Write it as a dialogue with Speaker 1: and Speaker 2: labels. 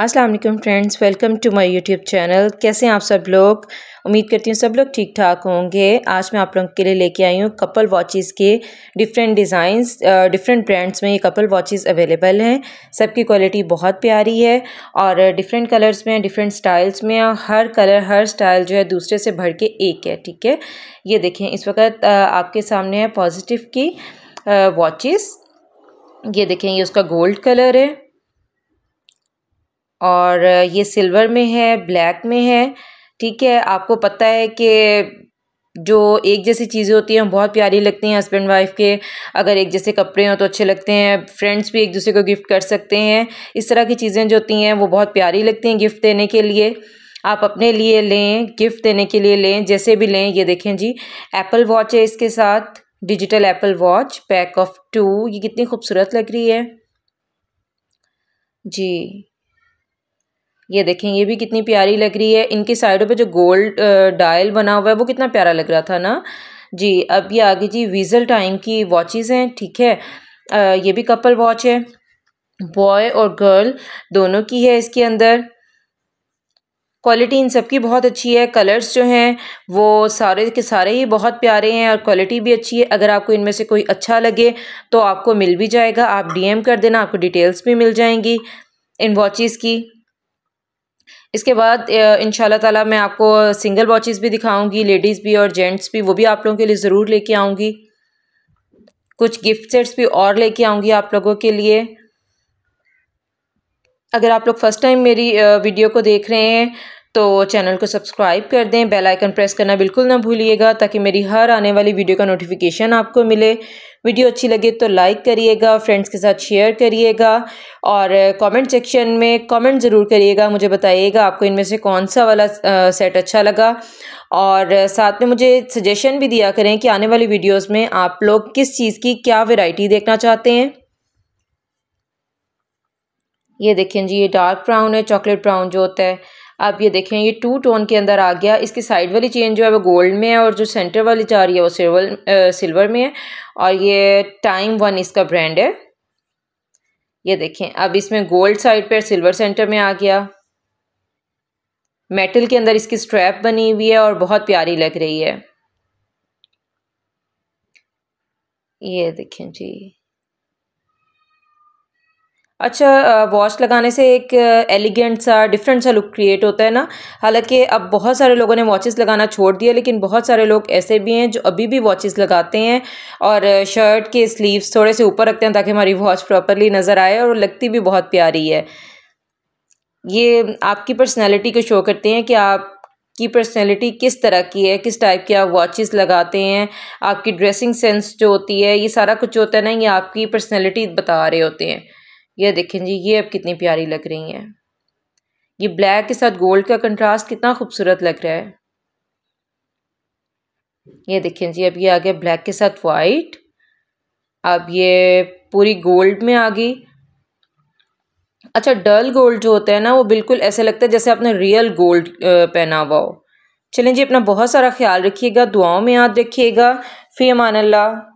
Speaker 1: अस्सलाम वालेकुम friends welcome to my YouTube channel कैसे हैं आप सब लोग उम्मीद करती हूँ सब लोग ठीक ठाक होंगे आज मैं आप लोगों के लिए लेके आई हूँ कपल वॉचेस के डिफरेंट डिज़ाइंस डिफरेंट ब्रांड्स में ये कपल वॉचेस अवेलेबल हैं सबकी क्वालिटी बहुत प्यारी है और डिफरेंट कलर्स में डिफरेंट स्टाइल्स में हर कलर हर स्टाइल जो है दूसरे से भर के एक है ठीक है ये देखें इस वक्त आपके सामने है पॉजिटिव की वॉचेस ये देखें ये उसका गोल्ड कलर है और ये सिल्वर में है ब्लैक में है ठीक है आपको पता है कि जो एक जैसी चीज़ें होती हैं बहुत प्यारी लगती हैं हस्बैंड वाइफ के अगर एक जैसे कपड़े हों तो अच्छे लगते हैं फ्रेंड्स भी एक दूसरे को गिफ्ट कर सकते हैं इस तरह की चीज़ें जो होती हैं वो बहुत प्यारी लगती हैं गिफ्ट देने के लिए आप अपने लिए लें गिफ्ट देने के लिए लें जैसे भी लें ये देखें जी एप्पल वॉच है इसके साथ digital Apple watch pack of two ये कितनी खूबसूरत लग रही है जी ये देखें ये भी कितनी प्यारी लग रही है इनकी साइडों पे जो गोल्ड डायल बना हुआ है वो कितना प्यारा लग रहा था ना जी अब ये आगे जी वीज़ल टाइम की वॉचेस हैं ठीक है आ, ये भी कपल वॉच है बॉय और गर्ल दोनों की है इसके अंदर क्वालिटी इन सब की बहुत अच्छी है कलर्स जो हैं वो सारे के सारे ही बहुत प्यारे हैं और क्वालिटी भी अच्छी है अगर आपको इनमें से कोई अच्छा लगे तो आपको मिल भी जाएगा आप डीएम कर देना आपको डिटेल्स भी मिल जाएंगी इन वॉचेस की इसके बाद इन ताला मैं आपको सिंगल वॉचेस भी दिखाऊंगी लेडीज़ भी और जेंट्स भी वो भी आप लोगों के लिए ज़रूर लेके आऊँगी कुछ गिफ्ट सेट्स भी और लेके आऊँगी आप लोगों के लिए अगर आप लोग फ़र्स्ट टाइम मेरी वीडियो को देख रहे हैं तो चैनल को सब्सक्राइब कर दें बेल आइकन प्रेस करना बिल्कुल ना भूलिएगा ताकि मेरी हर आने वाली वीडियो का नोटिफिकेशन आपको मिले वीडियो अच्छी लगे तो लाइक करिएगा फ्रेंड्स के साथ शेयर करिएगा और कमेंट सेक्शन में कमेंट ज़रूर करिएगा मुझे बताइएगा आपको इनमें से कौन सा वाला सेट अच्छा लगा और साथ में मुझे सजेशन भी दिया करें कि आने वाली वीडियोज़ में आप लोग किस चीज़ की क्या वेराइटी देखना चाहते हैं ये देखें जी ये डार्क ब्राउन है चॉकलेट ब्राउन जो होता है आप ये देखें ये टू टोन के अंदर आ गया इसकी साइड वाली चेन जो है वो गोल्ड में है और जो सेंटर वाली जा रही है वो सिल्वर सिल्वर में है और ये टाइम वन इसका ब्रांड है ये देखें अब इसमें गोल्ड साइड पर सिल्वर सेंटर में आ गया मेटल के अंदर इसकी स्ट्रैप बनी हुई है और बहुत प्यारी लग रही है ये देखें जी अच्छा वॉच लगाने से एक एलिगेंट सा डिफरेंट सा लुक क्रिएट होता है ना हालांकि अब बहुत सारे लोगों ने वॉचेस लगाना छोड़ दिया लेकिन बहुत सारे लोग ऐसे भी हैं जो अभी भी वॉचेस लगाते हैं और शर्ट के स्लीव्स थोड़े से ऊपर रखते हैं ताकि हमारी वॉच प्रॉपरली नज़र आए और लगती भी बहुत प्यारी है ये आपकी पर्सनैलिटी को शो करते हैं कि आप की पर्सनैलिटी किस तरह की है किस टाइप की आप वॉचेस लगाते हैं आपकी ड्रेसिंग सेंस जो होती है ये सारा कुछ होता है ना ये आपकी पर्सनैलिटी बता रहे होते हैं ये देखें जी ये अब कितनी प्यारी लग रही हैं ये ब्लैक के साथ गोल्ड का कंट्रास्ट कितना खूबसूरत लग रहा है ये देखें जी अब ये आ गया ब्लैक के साथ वाइट अब ये पूरी गोल्ड में आ गई अच्छा डल गोल्ड जो होता है ना वो बिल्कुल ऐसे लगता है जैसे आपने रियल गोल्ड पहना हुआ हो चलें जी अपना बहुत सारा ख्याल रखिएगा दुआओं में याद रखिएगा फ़ी अमान